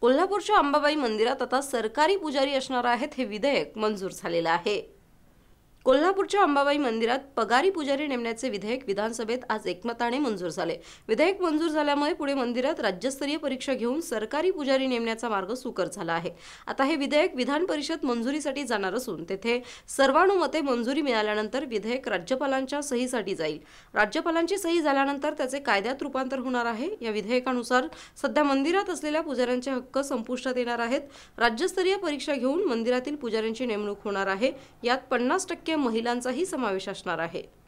कोल्हापूरच्या अंबाबाई मंदिरात आता सरकारी पुजारी असणार आहेत हे विधेयक मंजूर झालेलं आहे पंढरपूरच्या अंबाबाई मंदिरात पगारी पुजारी नेमण्याचे विधेयक विधानसभेत आज एकमताने मंजूर झाले विधेयक मंजूर झाल्यामुळे पुढे मंदिरात राज्यस्तरीय परीक्षा घेऊन सरकारी पुजारी नेमण्याचा मार्ग सुकर झाला आहे आता हे विधेयक विधान परिषद मंजुरीसाठी जाणार असून तेथे सर्वानुमते मंजुरी मिळाल्यानंतर विधेयक राज्यपालांच्या सहीसाठी जाईल राज्यपालांची सही झाल्यानंतर त्याचे कायद्यात रूपांतर होणार आहे या विधेयकानुसार सध्या मंदिरात असलेल्या पुजाऱ्यांचे हक्क संपुष्टात येणार आहेत राज्यस्तरीय परीक्षा घेऊन मंदिरातील पुजाऱ्यांची नेमणूक होणार आहे यात पन्नास टक्के महिला महिलांचाही समावेश असणार आहे